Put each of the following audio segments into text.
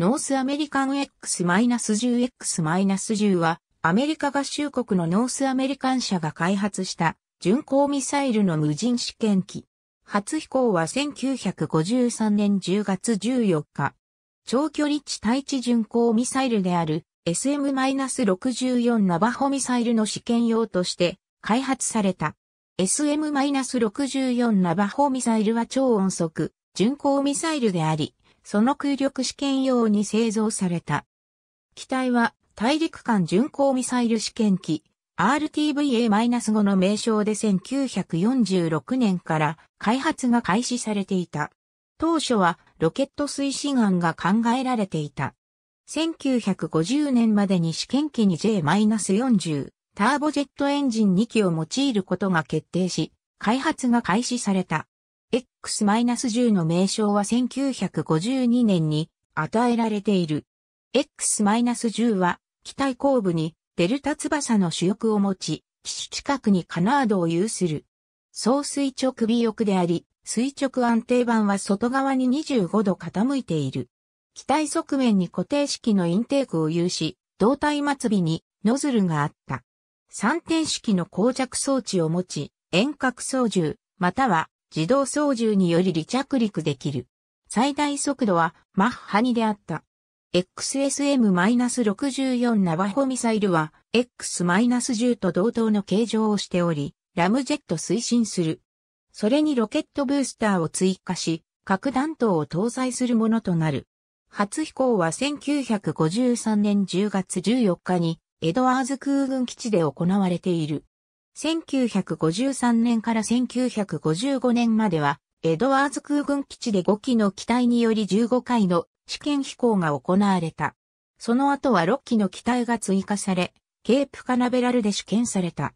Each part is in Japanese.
ノースアメリカン X-10X-10 は、アメリカ合衆国のノースアメリカン社が開発した巡航ミサイルの無人試験機。初飛行は1953年10月14日。長距離地対地巡航ミサイルである SM-64 ナバホミサイルの試験用として開発された。SM-64 ナバホミサイルは超音速巡航ミサイルであり、その空力試験用に製造された。機体は大陸間巡航ミサイル試験機 RTV-5 a の名称で1946年から開発が開始されていた。当初はロケット推進案が考えられていた。1950年までに試験機に J-40 ターボジェットエンジン2機を用いることが決定し、開発が開始された。X-10 の名称は1952年に与えられている。X-10 は機体後部にデルタ翼の主翼を持ち、機種近くにカナードを有する。総垂直尾翼であり、垂直安定板は外側に25度傾いている。機体側面に固定式のインテークを有し、胴体末尾にノズルがあった。三点式の膠着装置を持ち、遠隔操縦、または自動操縦により離着陸できる。最大速度はマッハ2であった。XSM-64 ナバホミサイルは X-10 と同等の形状をしており、ラムジェット推進する。それにロケットブースターを追加し、核弾頭を搭載するものとなる。初飛行は1953年10月14日にエドワーズ空軍基地で行われている。1953年から1955年までは、エドワーズ空軍基地で5機の機体により15回の試験飛行が行われた。その後は6機の機体が追加され、ケープカナベラルで試験された。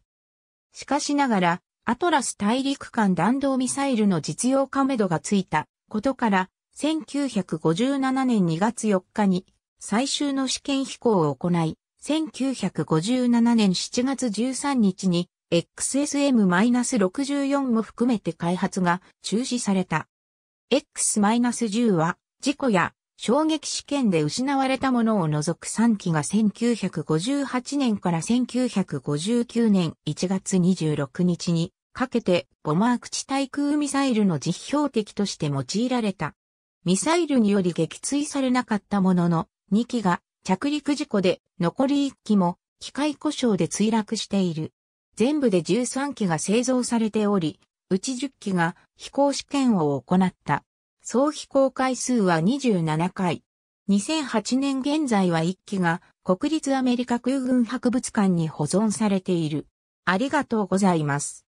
しかしながら、アトラス大陸間弾道ミサイルの実用化めどがついたことから、1957年2月4日に最終の試験飛行を行い、1957年7月13日に XSM-64 も含めて開発が中止された。X-10 は事故や衝撃試験で失われたものを除く3機が1958年から1959年1月26日にかけてボマーク地対空ミサイルの実標的として用いられた。ミサイルにより撃墜されなかったものの2機が着陸事故で残り1機も機械故障で墜落している。全部で13機が製造されており、うち10機が飛行試験を行った。総飛行回数は27回。2008年現在は1機が国立アメリカ空軍博物館に保存されている。ありがとうございます。